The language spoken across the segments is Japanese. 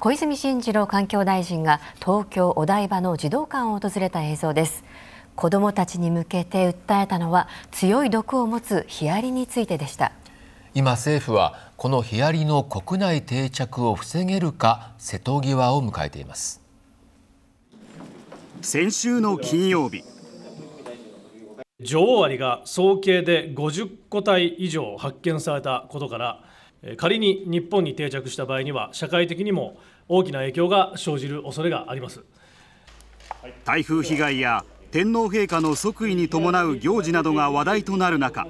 小泉進次郎環境大臣が東京お台場の児童館を訪れた映像です子どもたちに向けて訴えたのは強い毒を持つヒアリについてでした今政府はこのヒアリの国内定着を防げるか瀬戸際を迎えています先週の金曜日女王アリが総計で50個体以上発見されたことから仮に日本に定着した場合には社会的にも大きな影響が生じる恐れがあります台風被害や天皇陛下の即位に伴う行事などが話題となる中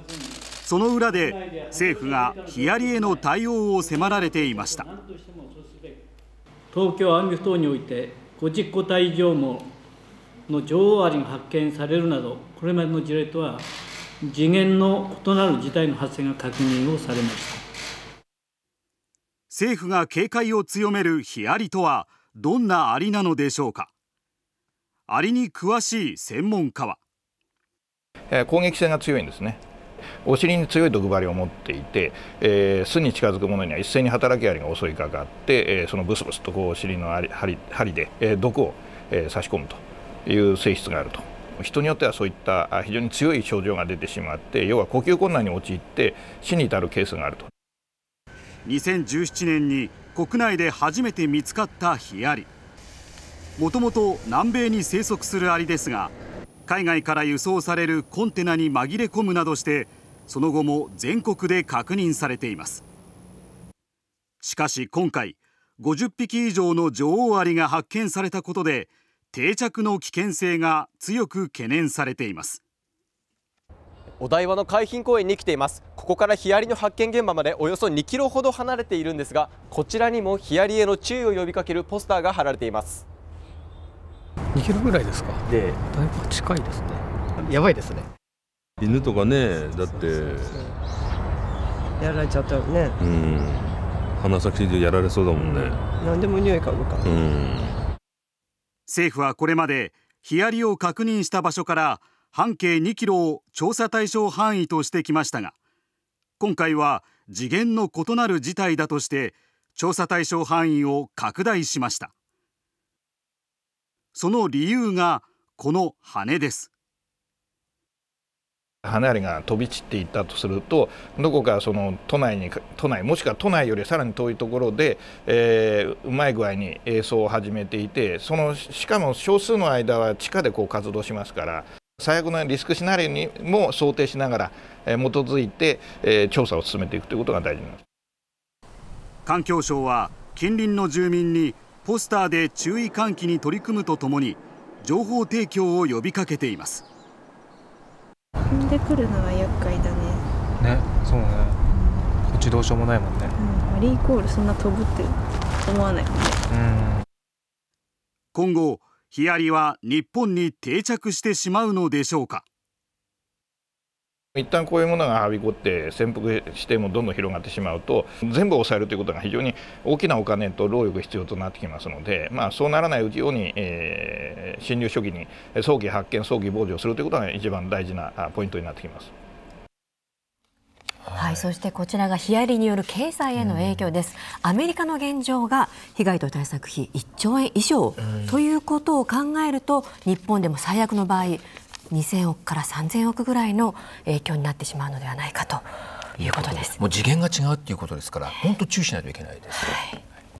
その裏で政府がヒアリへの対応を迫られていました東京安ンビ等において50個体以上もの女王アリが発見されるなどこれまでの事例とは次元の異なる事態の発生が確認をされました政府が警戒を強めるヒアリとはどんなアリなのでしょうかアリに詳しい専門家は攻撃性が強いんですねお尻に強い毒針を持っていて、えー、巣に近づくものには一斉に働きアリが襲いかかって、えー、そのブスブスとこうお尻の針針で、えー、毒を、えー、差し込むという性質があると人によってはそういった非常に強い症状が出てしまって要は呼吸困難に陥って死に至るケースがあると2017年に国内で初めて見つかったヒアリもともと南米に生息するアリですが海外から輸送されるコンテナに紛れ込むなどしてその後も全国で確認されていますしかし今回50匹以上の女王アリが発見されたことで定着の危険性が強く懸念されていますお台場の海浜公園に来ていますここからヒアリの発見現場までおよそ2キロほど離れているんですがこちらにもヒアリへの注意を呼びかけるポスターが貼られています2キロぐらいですかでだいぶ近いですねやばいですね犬とかねだってやられちゃったよねうん鼻先でやられそうだもんね何でも匂い嗅ぐから、うん、政府はこれまでヒアリを確認した場所から半径2キロを調査対象範囲としてきましたが今回は次元の異なる事態だとして調査対象範囲を拡大しましたその理由がこの羽です花が飛び散っていったとするとどこかその都内に都内もしくは都内よりさらに遠いところで、えー、うまい具合に映像を始めていてそのしかも少数の間は地下でこう活動しますから最悪のリスクシナリオにも想定しながら、え基づいて、え調査を進めていくということが大事なります環境省は近隣の住民にポスターで注意喚起に取り組むとともに情報提供を呼びかけています踏んでくるのは厄介だねねそうねこっちどうしようもないもんね、うん、リーコールそんな飛ぶって思わないもんね、うん、今後ヒアリは日本に定着してしまうのでしょうか一旦こういうものがはびこって潜伏してもどんどん広がってしまうと全部抑えるということが非常に大きなお金と労力が必要となってきますので、まあ、そうならないように、えー、侵入初期に早期発見早期防除するということが一番大事なポイントになってきます。はい、そしてこちらがヒアリによる経済への影響です、うん、アメリカの現状が被害と対策費1兆円以上、ということを考えると日本でも最悪の場合2000億から3000億ぐらいの影響になってしまうのではないかということですもう次元が違うということですから本当注意しないといけないです。はい